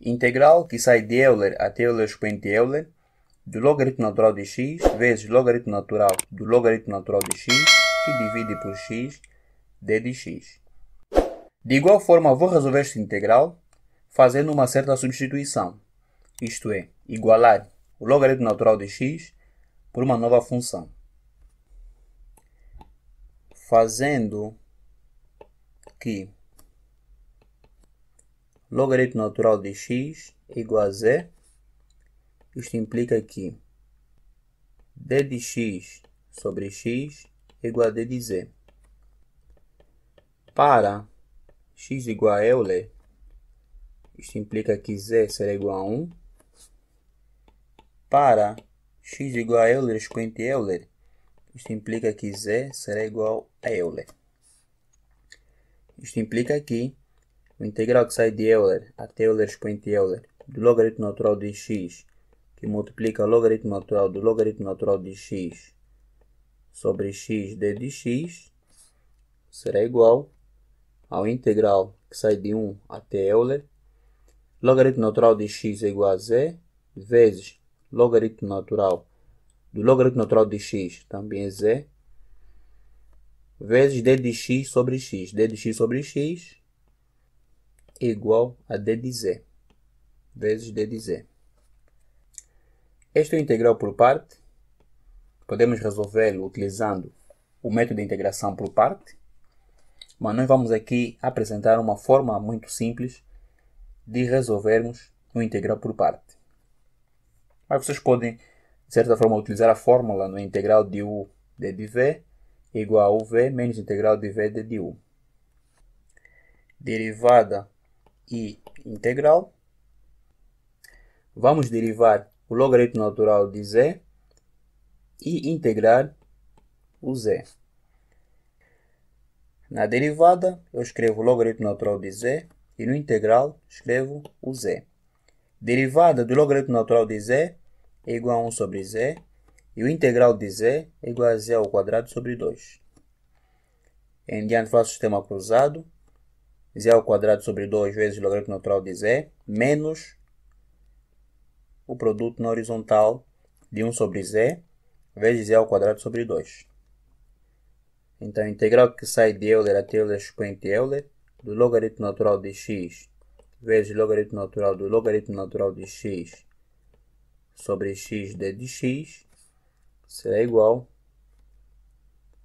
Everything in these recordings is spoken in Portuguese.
Integral que sai de Euler até Euler expoente Euler do logaritmo natural de x vezes logaritmo natural do logaritmo natural de x que divide por x d de x. De igual forma, vou resolver esta integral fazendo uma certa substituição, isto é, igualar o logaritmo natural de x por uma nova função. Fazendo que logaritmo natural de x igual a z. Isto implica que d de x sobre x igual a d de z. Para x igual a Euler, isto implica que z será igual a 1. Para x igual a Euler expoente Euler, isto implica que z será igual a Euler. Isto implica que o integral que sai de Euler até Euler expoente Euler do logaritmo natural de x, que multiplica o logaritmo natural do logaritmo natural de x sobre x d de x, será igual ao integral que sai de 1 até Euler, logaritmo natural de x é igual a z, vezes logaritmo natural do logaritmo natural de x, também é z, vezes d de x sobre x. d de x sobre x igual a d de z, vezes d de z. Esta é integral por parte. Podemos resolvê-lo utilizando o método de integração por parte, mas nós vamos aqui apresentar uma forma muito simples de resolvermos o integral por parte. Mas vocês podem, de certa forma, utilizar a fórmula no integral de u d de v igual a uv menos integral de v d de u. Derivada e integral. Vamos derivar o logaritmo natural de z e integrar o z. Na derivada, eu escrevo o logaritmo natural de z e no integral escrevo o z. Derivada do logaritmo natural de z é igual a 1 sobre z e o integral de z é igual a z ao quadrado sobre 2. Em diante faço o sistema cruzado z ao quadrado sobre 2 vezes o logaritmo natural de z, menos o produto na horizontal de 1 sobre z, vezes z ao quadrado sobre 2. Então, a integral que sai de Euler até Euler expoente Euler, do logaritmo natural de x, vezes logaritmo natural do logaritmo natural de x, sobre x d de x, será igual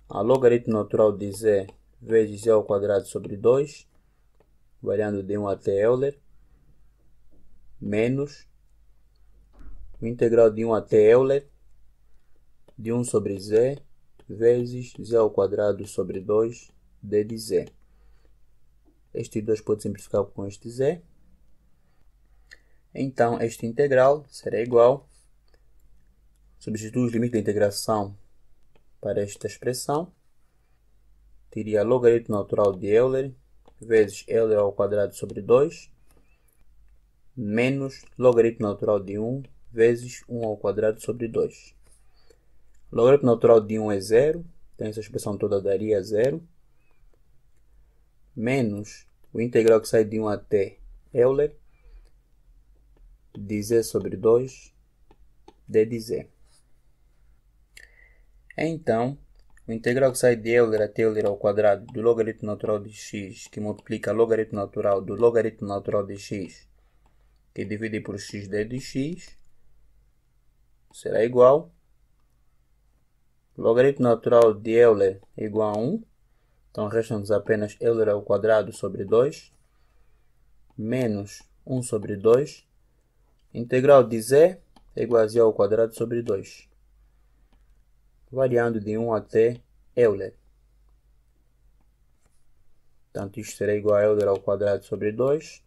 a logaritmo natural de z vezes z ao quadrado sobre 2 variando de 1 até Euler, menos o integral de 1 até Euler de 1 sobre z vezes z ao quadrado sobre 2 d de z. Este 2 pode simplificar com este z. Então, este integral será igual, substitui os limites da integração para esta expressão, teria logaritmo natural de Euler vezes L ao quadrado sobre 2, menos logaritmo natural de 1 vezes 1 ao quadrado sobre 2. Logaritmo natural de 1 é 0, então essa expressão toda daria 0, menos o integral que sai de 1 até Euler, de z sobre 2, d de z. Então, o integral que sai de Euler até Euler ao quadrado do logaritmo natural de x, que multiplica logaritmo natural do logaritmo natural de x, que divide por x de x, será igual logaritmo natural de Euler é igual a 1, então resta-nos apenas Euler ao quadrado sobre 2, menos 1 sobre 2, integral de z é igual a z ao quadrado sobre 2 variando de 1 até Euler. Portanto, isto será igual a Euler ao quadrado sobre 2,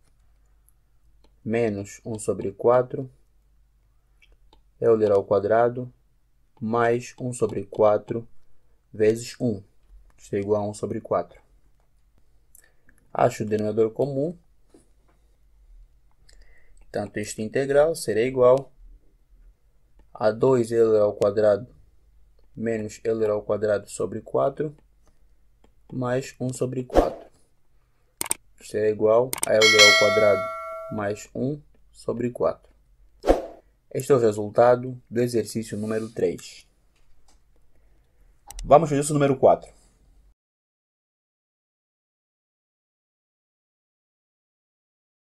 menos 1 sobre 4, Euler ao quadrado, mais 1 sobre 4 vezes 1. Isto é igual a 1 sobre 4. Acho o denominador comum. Portanto, este integral será igual a 2 Euler ao quadrado menos L ao quadrado sobre 4 mais 1 sobre 4. Isso é igual a L ao quadrado mais 1 sobre 4. Este é o resultado do exercício número 3. Vamos fazer o número 4.